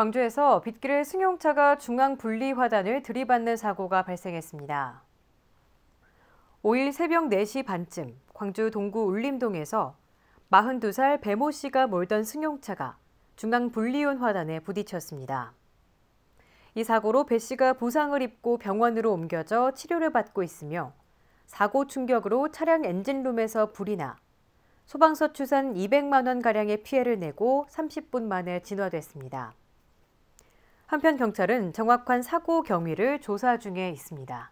광주에서 빗길에 승용차가 중앙 분리화단을 들이받는 사고가 발생했습니다. 5일 새벽 4시 반쯤 광주 동구 울림동에서 42살 배모 씨가 몰던 승용차가 중앙 분리온 화단에 부딪혔습니다. 이 사고로 배 씨가 부상을 입고 병원으로 옮겨져 치료를 받고 있으며 사고 충격으로 차량 엔진룸에서 불이 나 소방서 추산 200만 원가량의 피해를 내고 30분 만에 진화됐습니다. 한편 경찰은 정확한 사고 경위를 조사 중에 있습니다.